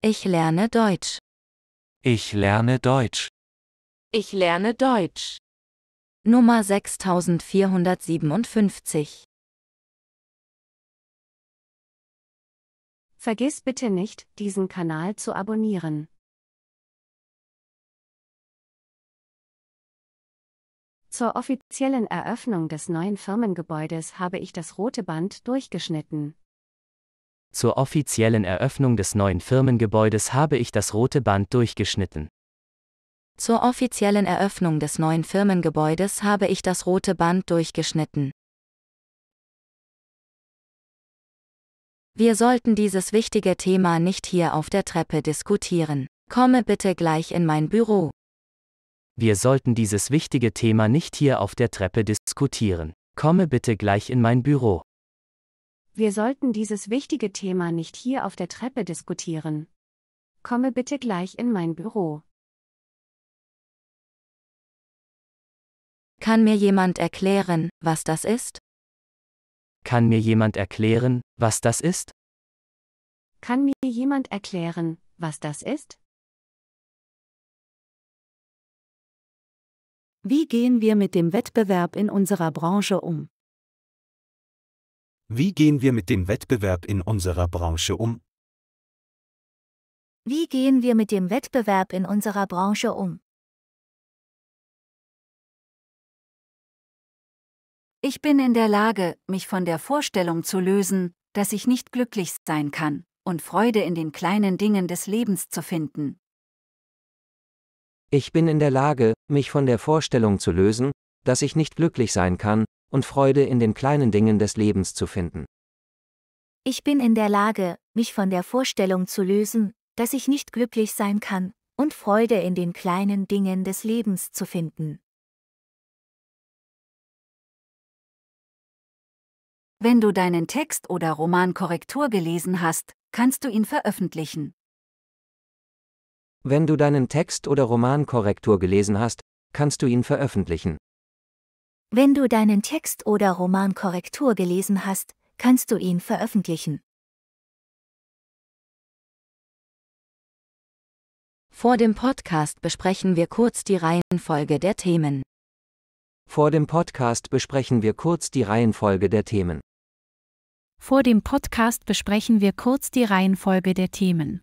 Ich lerne Deutsch. Ich lerne Deutsch. Ich lerne Deutsch. Nummer 6457. Vergiss bitte nicht, diesen Kanal zu abonnieren. Zur offiziellen Eröffnung des neuen Firmengebäudes habe ich das rote Band durchgeschnitten. Zur offiziellen Eröffnung des neuen Firmengebäudes habe ich das rote Band durchgeschnitten. Zur offiziellen Eröffnung des neuen Firmengebäudes habe ich das rote Band durchgeschnitten. Wir sollten dieses wichtige Thema nicht hier auf der Treppe diskutieren. Komme bitte gleich in mein Büro. Wir sollten dieses wichtige Thema nicht hier auf der Treppe diskutieren. Komme bitte gleich in mein Büro. Wir sollten dieses wichtige Thema nicht hier auf der Treppe diskutieren. Komme bitte gleich in mein Büro. Kann mir jemand erklären, was das ist? Kann mir jemand erklären, was das ist? Kann mir jemand erklären, was das ist? Wie gehen wir mit dem Wettbewerb in unserer Branche um? Wie gehen wir mit dem Wettbewerb in unserer Branche um? Wie gehen wir mit dem Wettbewerb in unserer Branche um? Ich bin in der Lage, mich von der Vorstellung zu lösen, dass ich nicht glücklich sein kann und Freude in den kleinen Dingen des Lebens zu finden. Ich bin in der Lage, mich von der Vorstellung zu lösen, dass ich nicht glücklich sein kann und Freude in den kleinen Dingen des Lebens zu finden. Ich bin in der Lage, mich von der Vorstellung zu lösen, dass ich nicht glücklich sein kann, und Freude in den kleinen Dingen des Lebens zu finden. Wenn du deinen Text oder Roman Korrektur gelesen hast, kannst du ihn veröffentlichen. Wenn du deinen Text oder Roman Korrektur gelesen hast, kannst du ihn veröffentlichen. Wenn du deinen Text oder Roman Korrektur gelesen hast, kannst du ihn veröffentlichen. Vor dem Podcast besprechen wir kurz die Reihenfolge der Themen. Vor dem Podcast besprechen wir kurz die Reihenfolge der Themen. Vor dem Podcast besprechen wir kurz die Reihenfolge der Themen.